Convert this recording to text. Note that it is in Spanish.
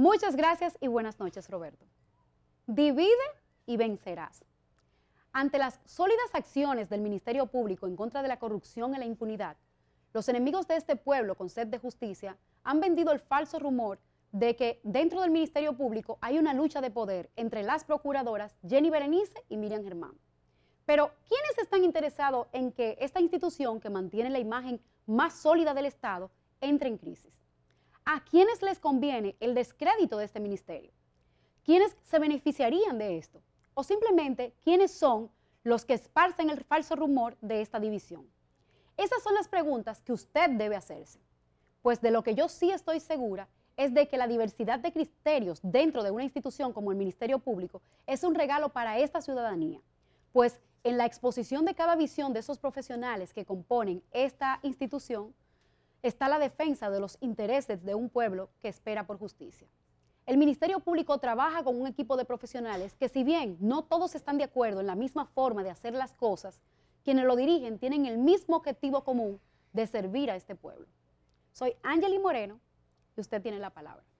Muchas gracias y buenas noches, Roberto. Divide y vencerás. Ante las sólidas acciones del Ministerio Público en contra de la corrupción y la impunidad, los enemigos de este pueblo con sed de justicia han vendido el falso rumor de que dentro del Ministerio Público hay una lucha de poder entre las procuradoras Jenny Berenice y Miriam Germán. Pero, ¿quiénes están interesados en que esta institución que mantiene la imagen más sólida del Estado entre en crisis? ¿A quiénes les conviene el descrédito de este ministerio? ¿Quiénes se beneficiarían de esto? O simplemente, ¿quiénes son los que esparcen el falso rumor de esta división? Esas son las preguntas que usted debe hacerse. Pues de lo que yo sí estoy segura es de que la diversidad de criterios dentro de una institución como el Ministerio Público es un regalo para esta ciudadanía. Pues en la exposición de cada visión de esos profesionales que componen esta institución, está la defensa de los intereses de un pueblo que espera por justicia. El Ministerio Público trabaja con un equipo de profesionales que si bien no todos están de acuerdo en la misma forma de hacer las cosas, quienes lo dirigen tienen el mismo objetivo común de servir a este pueblo. Soy Angeli Moreno y usted tiene la palabra.